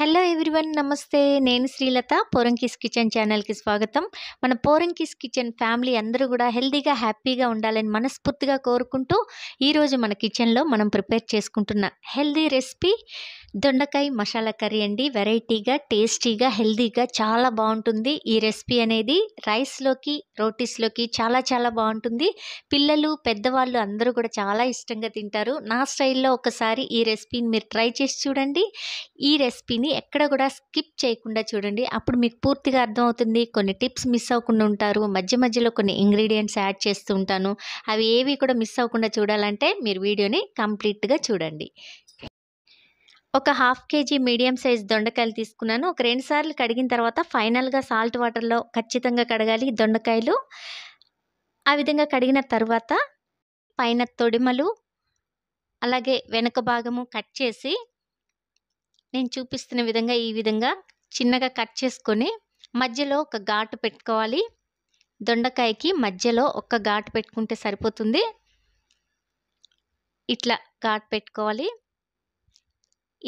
hello everyone నమస్తే నేను Srilatha పోరంకీస్ kitchen ఛానల్కి స్వాగతం మన పోరంకిస్ కిచెన్ ఫ్యామిలీ అందరూ కూడా హెల్తీగా హ్యాపీగా ఉండాలని మనస్ఫూర్తిగా కోరుకుంటూ ఈరోజు మన కిచెన్లో మనం ప్రిపేర్ చేసుకుంటున్న హెల్దీ రెసిపీ దొండకాయ మసాలా కర్రీ అండి వెరైటీగా టేస్టీగా హెల్తీగా చాలా బాగుంటుంది ఈ రెసిపీ అనేది రైస్లోకి రోటీస్లోకి చాలా చాలా బాగుంటుంది పిల్లలు పెద్దవాళ్ళు అందరూ కూడా చాలా ఇష్టంగా తింటారు నా స్టైల్లో ఒకసారి ఈ రెసిపీని మీరు ట్రై చేసి చూడండి ఈ రెసిపీని ఎక్కడ కూడా స్కిప్ చేయకుండా చూడండి అప్పుడు మీకు పూర్తిగా అర్థమవుతుంది కొన్ని టిప్స్ మిస్ అవ్వకుండా ఉంటారు మధ్య మధ్యలో కొన్ని ఇంగ్రీడియంట్స్ యాడ్ చేస్తూ ఉంటాను అవి ఏవి కూడా మిస్ అవ్వకుండా చూడాలంటే మీరు వీడియోని కంప్లీట్గా చూడండి ఒక హాఫ్ కేజీ మీడియం సైజ్ దొండకాయలు తీసుకున్నాను ఒక రెండు సార్లు కడిగిన తర్వాత ఫైనల్గా సాల్ట్ వాటర్లో ఖచ్చితంగా కడగాలి దొండకాయలు ఆ విధంగా కడిగిన తర్వాత పైన తొడిమలు అలాగే వెనుక భాగము కట్ చేసి నేను చూపిస్తున్న విధంగా ఈ విధంగా చిన్నగా కట్ చేసుకొని మధ్యలో ఒక ఘాటు పెట్టుకోవాలి దొండకాయకి మధ్యలో ఒక ఘాటు పెట్టుకుంటే సరిపోతుంది ఇట్లా ఘాటు పెట్టుకోవాలి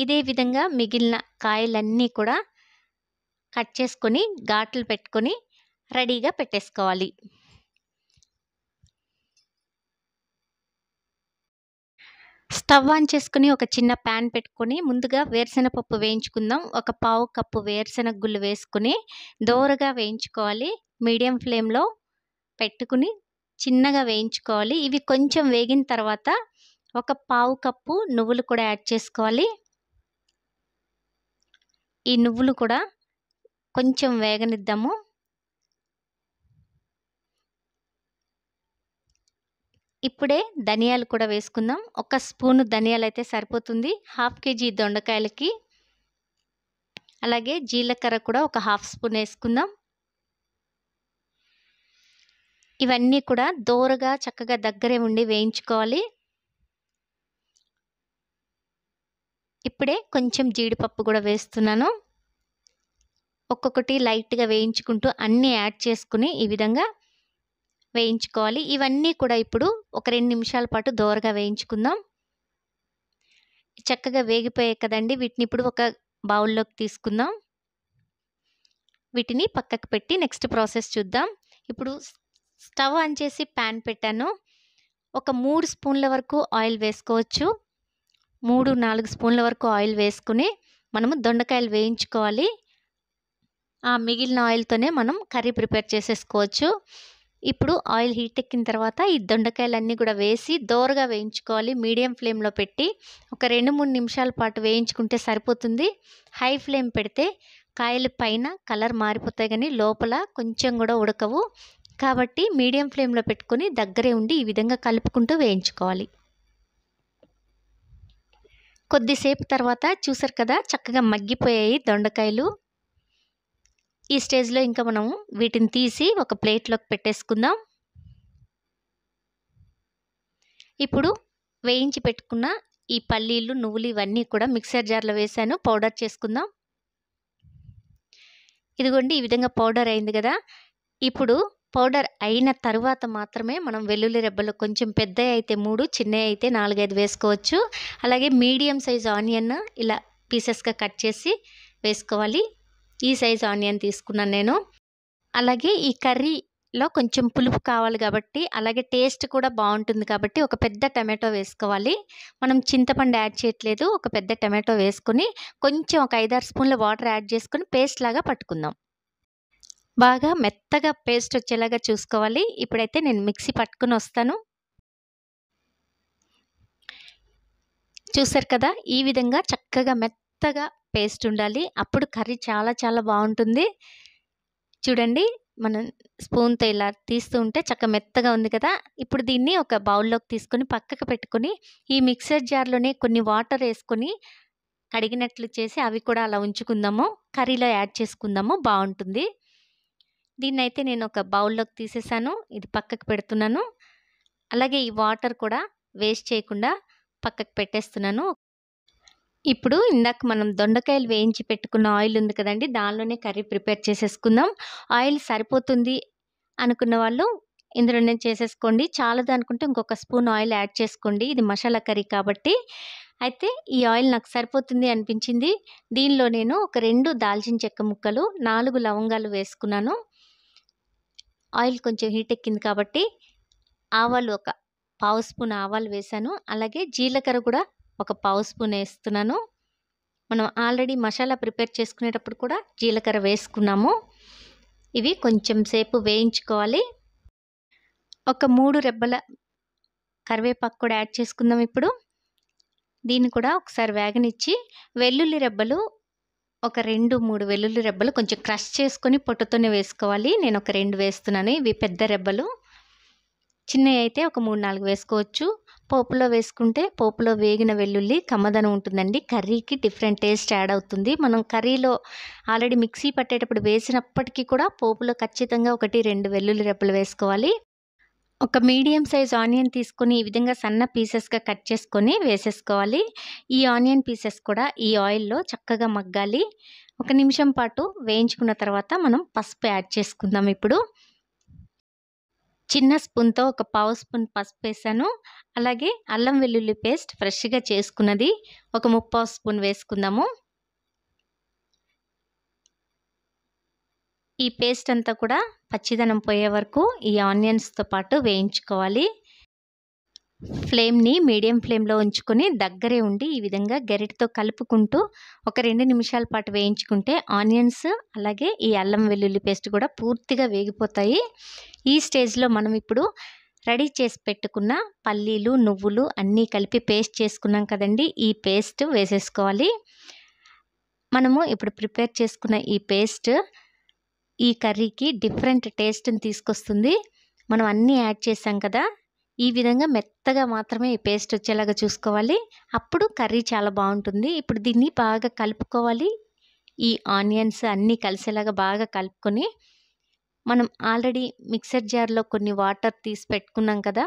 ఇదే విధంగా మిగిలిన కాయలన్నీ కూడా కట్ చేసుకొని ఘాట్లు పెట్టుకొని రెడీగా పెట్టేసుకోవాలి స్టవ్ ఆన్ చేసుకుని ఒక చిన్న ప్యాన్ పెట్టుకొని ముందుగా పప్పు వేయించుకుందాం ఒక పావు కప్పు వేరుశెనగ గుళ్ళు వేసుకుని దోరగా వేయించుకోవాలి మీడియం ఫ్లేమ్లో పెట్టుకుని చిన్నగా వేయించుకోవాలి ఇవి కొంచెం వేగిన తర్వాత ఒక పావు కప్పు నువ్వులు కూడా యాడ్ చేసుకోవాలి ఈ నువ్వులు కూడా కొంచెం వేగనిద్దాము ఇప్పుడే ధనియాలు కూడా వేసుకుందాం ఒక స్పూను ధనియాలు అయితే సరిపోతుంది హాఫ్ కేజీ దొండకాయలకి అలాగే జీలకర్ర కూడా ఒక హాఫ్ స్పూన్ వేసుకుందాం ఇవన్నీ కూడా దోరగా చక్కగా దగ్గరే ఉండి వేయించుకోవాలి ఇప్పుడే కొంచెం జీడిపప్పు కూడా వేస్తున్నాను ఒక్కొక్కటి లైట్గా వేయించుకుంటూ అన్నీ యాడ్ చేసుకుని ఈ విధంగా వేయించుకోవాలి ఇవన్నీ కూడా ఇప్పుడు ఒక రెండు నిమిషాల పాటు దోరగా వేయించుకుందాం చక్కగా వేగిపోయాయి కదండి వీటిని ఇప్పుడు ఒక బౌల్లోకి తీసుకుందాం వీటిని పక్కకు పెట్టి నెక్స్ట్ ప్రాసెస్ చూద్దాం ఇప్పుడు స్టవ్ ఆన్ చేసి ప్యాన్ పెట్టాను ఒక మూడు స్పూన్ల వరకు ఆయిల్ వేసుకోవచ్చు మూడు నాలుగు స్పూన్ల వరకు ఆయిల్ వేసుకుని మనము దొండకాయలు వేయించుకోవాలి ఆ మిగిలిన ఆయిల్తోనే మనం కర్రీ ప్రిపేర్ చేసేసుకోవచ్చు ఇప్పుడు ఆయిల్ హీట్ ఎక్కిన తర్వాత ఈ దొండకాయలన్నీ కూడా వేసి దోరగా వేయించుకోవాలి మీడియం ఫ్లేమ్లో పెట్టి ఒక రెండు మూడు నిమిషాల పాటు వేయించుకుంటే సరిపోతుంది హై ఫ్లేమ్ పెడితే కాయలు పైన కలర్ మారిపోతాయి కానీ లోపల కొంచెం కూడా ఉడకవు కాబట్టి మీడియం ఫ్లేమ్లో పెట్టుకొని దగ్గరే ఉండి ఈ విధంగా కలుపుకుంటూ వేయించుకోవాలి కొద్దిసేపు తర్వాత చూసారు కదా చక్కగా మగ్గిపోయాయి దొండకాయలు ఈ స్టేజ్లో ఇంకా మనం వీటిని తీసి ఒక ప్లేట్లోకి పెట్టేసుకుందాం ఇప్పుడు వేయించి పెట్టుకున్న ఈ పల్లీలు నువ్వులు ఇవన్నీ కూడా మిక్సర్ జార్లో వేసాను పౌడర్ చేసుకుందాం ఇదిగోండి ఈ విధంగా పౌడర్ అయింది కదా ఇప్పుడు పౌడర్ అయిన తర్వాత మాత్రమే మనం వెల్లుల్లి రెబ్బలు కొంచెం పెద్ద అయితే మూడు చిన్న అయితే నాలుగైదు వేసుకోవచ్చు అలాగే మీడియం సైజ్ ఆనియన్ ఇలా పీసెస్గా కట్ చేసి వేసుకోవాలి ఈ సైజ్ ఆనియన్ తీసుకున్నాను నేను అలాగే ఈ కర్రీలో కొంచెం పులుపు కావాలి కాబట్టి అలాగే టేస్ట్ కూడా బాగుంటుంది కాబట్టి ఒక పెద్ద టమాటో వేసుకోవాలి మనం చింతపండు యాడ్ చేయట్లేదు ఒక పెద్ద టమాటో వేసుకొని కొంచెం ఒక ఐదారు స్పూన్ల వాటర్ యాడ్ చేసుకొని పేస్ట్ లాగా పట్టుకుందాం బాగా మెత్తగా పేస్ట్ వచ్చేలాగా చూసుకోవాలి ఇప్పుడైతే నేను మిక్సీ పట్టుకుని వస్తాను చూసారు కదా ఈ విధంగా చక్కగా మెత్తగా పేస్ట్ ఉండాలి అప్పుడు కర్రీ చాలా చాలా బాగుంటుంది చూడండి మనం స్పూన్తో ఇలా తీస్తూ ఉంటే చక్క మెత్తగా ఉంది కదా ఇప్పుడు దీన్ని ఒక బౌల్లోకి తీసుకొని పక్కకు పెట్టుకొని ఈ మిక్సర్ జార్లోనే కొన్ని వాటర్ వేసుకొని కడిగినట్లు చేసి అవి కూడా అలా ఉంచుకుందాము కర్రీలో యాడ్ చేసుకుందాము బాగుంటుంది దీన్ని అయితే నేను ఒక బౌల్లోకి తీసేసాను ఇది పక్కకు పెడుతున్నాను అలాగే ఈ వాటర్ కూడా వేస్ట్ చేయకుండా పక్కకు పెట్టేస్తున్నాను ఇప్పుడు ఇందాక మనం దొండకాయలు వేయించి పెట్టుకున్న ఆయిల్ ఉంది కదండి దానిలోనే కర్రీ ప్రిపేర్ చేసేసుకుందాం ఆయిల్ సరిపోతుంది అనుకున్న వాళ్ళు ఇందులోనే చేసేసుకోండి చాలదు అనుకుంటే ఇంకొక స్పూన్ ఆయిల్ యాడ్ చేసుకోండి ఇది మసాలా కర్రీ కాబట్టి అయితే ఈ ఆయిల్ నాకు సరిపోతుంది అనిపించింది దీనిలో నేను ఒక రెండు దాల్చిన చెక్క ముక్కలు నాలుగు లవంగాలు వేసుకున్నాను ఆయిల్ కొంచెం హీట్ ఎక్కింది కాబట్టి ఆవాలు ఒక పావు స్పూన్ ఆవాలు వేశాను అలాగే జీలకర్ర కూడా ఒక పావు స్పూన్ వేస్తున్నాను మనం ఆల్రెడీ మసాలా ప్రిపేర్ చేసుకునేటప్పుడు కూడా జీలకర్ర వేసుకున్నాము ఇవి కొంచెం సేపు వేయించుకోవాలి ఒక మూడు రెబ్బల కరివేపాకు కూడా యాడ్ చేసుకుందాం ఇప్పుడు దీన్ని కూడా ఒకసారి వేగనిచ్చి వెల్లుల్లి రెబ్బలు ఒక రెండు మూడు వెల్లుల్లి రెబ్బలు కొంచెం క్రష్ చేసుకొని పొట్టుతోనే వేసుకోవాలి నేను ఒక రెండు వేస్తున్నాను ఇవి పెద్ద రెబ్బలు చిన్నవి అయితే ఒక మూడు నాలుగు వేసుకోవచ్చు పోపులో వేసుకుంటే పోపులో వేగిన వెల్లుల్లి కమ్మదనం ఉంటుందండి కర్రీకి డిఫరెంట్ టేస్ట్ యాడ్ అవుతుంది మనం కర్రీలో ఆల్రెడీ మిక్సీ పట్టేటప్పుడు వేసినప్పటికీ కూడా పోపులో ఖచ్చితంగా ఒకటి రెండు వెల్లుల్లి రెప్పలు వేసుకోవాలి ఒక మీడియం సైజ్ ఆనియన్ తీసుకొని ఈ విధంగా సన్న పీసెస్గా కట్ చేసుకొని వేసేసుకోవాలి ఈ ఆనియన్ పీసెస్ కూడా ఈ ఆయిల్లో చక్కగా మగ్గాలి ఒక నిమిషం పాటు వేయించుకున్న తర్వాత మనం పసుపు యాడ్ చేసుకుందాం ఇప్పుడు చిన్న స్పూన్తో ఒక పావు స్పూన్ పసుపు వేసాను అలాగే అల్లం వెల్లుల్లి పేస్ట్ ఫ్రెష్గా చేసుకున్నది ఒక ముప్పావు స్పూన్ వేసుకుందాము ఈ పేస్ట్ అంతా కూడా పచ్చిదనం పోయే వరకు ఈ ఆనియన్స్తో పాటు వేయించుకోవాలి ఫ్లేమ్ని మీడియం ఫ్లేమ్లో ఉంచుకొని దగ్గరే ఉండి ఈ విధంగా గరిటతో కలుపుకుంటూ ఒక రెండు నిమిషాల పాటు వేయించుకుంటే ఆనియన్స్ అలాగే ఈ అల్లం వెల్లుల్లి పేస్ట్ కూడా పూర్తిగా వేగిపోతాయి ఈ స్టేజ్లో మనం ఇప్పుడు రెడీ చేసి పెట్టుకున్న పల్లీలు నువ్వులు అన్నీ కలిపి పేస్ట్ చేసుకున్నాం కదండి ఈ పేస్ట్ వేసేసుకోవాలి మనము ఇప్పుడు ప్రిపేర్ చేసుకున్న ఈ పేస్ట్ ఈ కర్రీకి డిఫరెంట్ టేస్ట్ని తీసుకొస్తుంది మనం అన్నీ యాడ్ చేసాం కదా ఈ విధంగా మెత్తగా మాత్రమే ఈ పేస్ట్ వచ్చేలాగా చూసుకోవాలి అప్పుడు కర్రీ చాలా బాగుంటుంది ఇప్పుడు దీన్ని బాగా కలుపుకోవాలి ఈ ఆనియన్స్ అన్నీ కలిసేలాగా బాగా కలుపుకొని మనం ఆల్రెడీ మిక్సర్ జార్లో కొన్ని వాటర్ తీసి పెట్టుకున్నాం కదా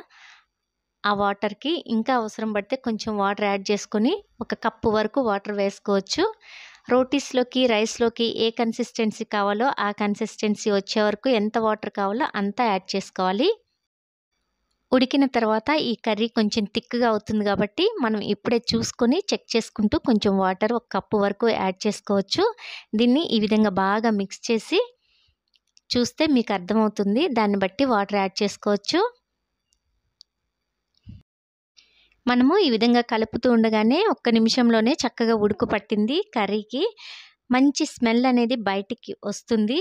ఆ వాటర్కి ఇంకా అవసరం పడితే కొంచెం వాటర్ యాడ్ చేసుకొని ఒక కప్పు వరకు వాటర్ వేసుకోవచ్చు రోటీస్లోకి రైస్లోకి ఏ కన్సిస్టెన్సీ కావాలో ఆ కన్సిస్టెన్సీ వచ్చే వరకు ఎంత వాటర్ కావాలో అంతా యాడ్ చేసుకోవాలి ఉడికిన తర్వాత ఈ కర్రీ కొంచెం థిక్గా అవుతుంది కాబట్టి మనం ఇప్పుడే చూసుకొని చెక్ చేసుకుంటూ కొంచెం వాటర్ ఒక కప్పు వరకు యాడ్ చేసుకోవచ్చు దీన్ని ఈ విధంగా బాగా మిక్స్ చేసి చూస్తే మీకు అర్థమవుతుంది దాన్ని బట్టి వాటర్ యాడ్ చేసుకోవచ్చు మనము ఈ విధంగా కలుపుతూ ఉండగానే ఒక్క నిమిషంలోనే చక్కగా ఉడుకు పట్టింది కర్రీకి మంచి స్మెల్ అనేది బయటికి వస్తుంది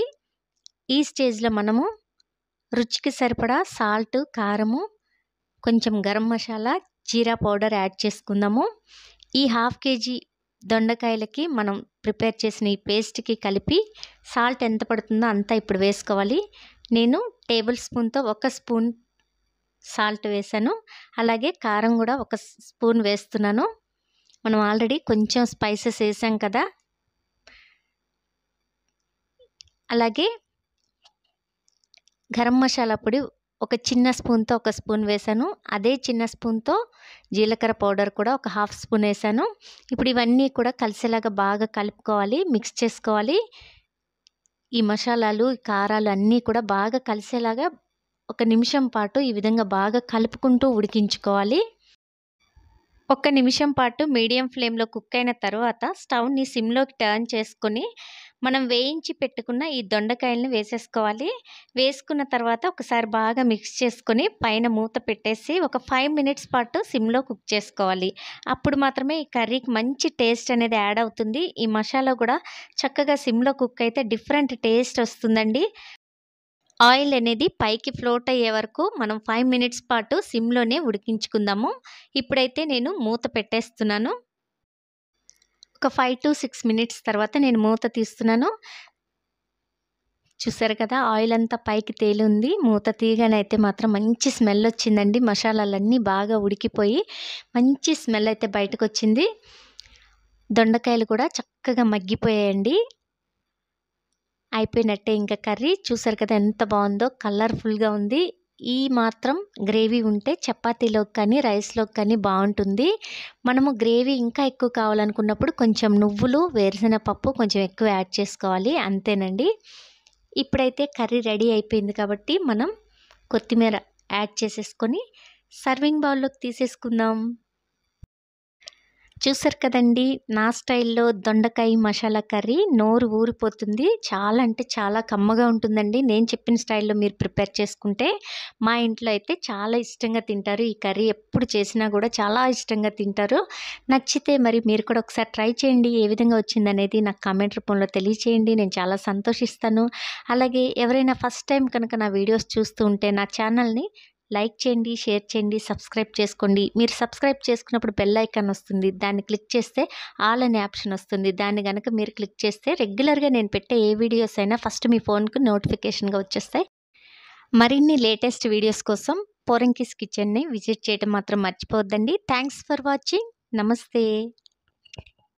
ఈ స్టేజ్లో మనము రుచికి సరిపడా సాల్ట్ కారము కొంచెం గరం మసాలా జీరా పౌడర్ యాడ్ చేసుకుందాము ఈ హాఫ్ కేజీ దొండకాయలకి మనం ప్రిపేర్ చేసిన ఈ పేస్ట్కి కలిపి సాల్ట్ ఎంత పడుతుందో అంతా ఇప్పుడు వేసుకోవాలి నేను టేబుల్ స్పూన్తో ఒక స్పూన్ సాల్ట్ వేసాను అలాగే కారం కూడా ఒక స్పూన్ వేస్తున్నాను మనం ఆల్రెడీ కొంచెం స్పైసెస్ వేసాం కదా అలాగే గరం మసాలా పొడి ఒక చిన్న స్పూన్తో ఒక స్పూన్ వేసాను అదే చిన్న స్పూన్తో జీలకర్ర పౌడర్ కూడా ఒక హాఫ్ స్పూన్ వేసాను ఇప్పుడు ఇవన్నీ కూడా కలిసేలాగా బాగా కలుపుకోవాలి మిక్స్ చేసుకోవాలి ఈ మసాలాలు కారాలు అన్నీ కూడా బాగా కలిసేలాగా ఒక నిమిషం పాటు ఈ విధంగా బాగా కలుపుకుంటూ ఉడికించుకోవాలి ఒక్క నిమిషం పాటు మీడియం ఫ్లేమ్లో కుక్ అయిన తర్వాత స్టవ్ని సిమ్లోకి టర్న్ చేసుకొని మనం వేయించి పెట్టుకున్న ఈ దొండకాయలను వేసేసుకోవాలి వేసుకున్న తర్వాత ఒకసారి బాగా మిక్స్ చేసుకొని పైన మూత పెట్టేసి ఒక ఫైవ్ మినిట్స్ పాటు సిమ్లో కుక్ చేసుకోవాలి అప్పుడు మాత్రమే ఈ కర్రీకి మంచి టేస్ట్ అనేది యాడ్ అవుతుంది ఈ మసాలా కూడా చక్కగా సిమ్లో కుక్ అయితే డిఫరెంట్ టేస్ట్ వస్తుందండి ఆయిల్ అనేది పైకి ఫ్లోట్ అయ్యే వరకు మనం ఫైవ్ మినిట్స్ పాటు సిమ్లోనే ఉడికించుకుందాము ఇప్పుడైతే నేను మూత పెట్టేస్తున్నాను ఒక ఫైవ్ టు సిక్స్ మినిట్స్ తర్వాత నేను మూత తీస్తున్నాను చూసారు కదా ఆయిల్ అంతా పైకి తేలింది మూత అయితే మాత్రం మంచి స్మెల్ వచ్చిందండి మసాలాలన్నీ బాగా ఉడికిపోయి మంచి స్మెల్ అయితే బయటకు వచ్చింది దొండకాయలు కూడా చక్కగా మగ్గిపోయాయండి అయిపోయినట్టే ఇంకా కర్రీ చూసారు కదా ఎంత బాగుందో కలర్ఫుల్గా ఉంది ఈ మాత్రం గ్రేవీ ఉంటే చపాతీలోకి కానీ రైస్లోకి కానీ బాగుంటుంది మనము గ్రేవీ ఇంకా ఎక్కువ కావాలనుకున్నప్పుడు కొంచెం నువ్వులు పప్పు కొంచెం ఎక్కువ యాడ్ చేసుకోవాలి అంతేనండి ఇప్పుడైతే కర్రీ రెడీ అయిపోయింది కాబట్టి మనం కొత్తిమీర యాడ్ చేసేసుకొని సర్వింగ్ బౌల్లోకి తీసేసుకుందాం చూసారు కదండి నా స్టైల్లో దొండకాయ మసాలా కర్రీ నోరు ఊరిపోతుంది చాలా అంటే చాలా కమ్మగా ఉంటుందండి నేను చెప్పిన స్టైల్లో మీరు ప్రిపేర్ చేసుకుంటే మా ఇంట్లో అయితే చాలా ఇష్టంగా తింటారు ఈ కర్రీ ఎప్పుడు చేసినా కూడా చాలా ఇష్టంగా తింటారు నచ్చితే మరి మీరు కూడా ఒకసారి ట్రై చేయండి ఏ విధంగా వచ్చిందనేది నాకు కామెంట్ రూపంలో తెలియచేయండి నేను చాలా సంతోషిస్తాను అలాగే ఎవరైనా ఫస్ట్ టైం కనుక నా వీడియోస్ చూస్తూ ఉంటే నా ఛానల్ని లైక్ చేయండి షేర్ చేయండి సబ్స్క్రైబ్ చేసుకోండి మీరు సబ్స్క్రైబ్ చేసుకున్నప్పుడు బెల్ ఐకాన్ వస్తుంది దాన్ని క్లిక్ చేస్తే ఆల్ అనే ఆప్షన్ వస్తుంది దాన్ని కనుక మీరు క్లిక్ చేస్తే రెగ్యులర్గా నేను పెట్టే ఏ వీడియోస్ అయినా ఫస్ట్ మీ ఫోన్కు నోటిఫికేషన్గా వచ్చేస్తాయి మరిన్ని లేటెస్ట్ వీడియోస్ కోసం పోరంకిస్ కిచెన్ని విజిట్ చేయడం మాత్రం మర్చిపోవద్దండి థ్యాంక్స్ ఫర్ వాచింగ్ నమస్తే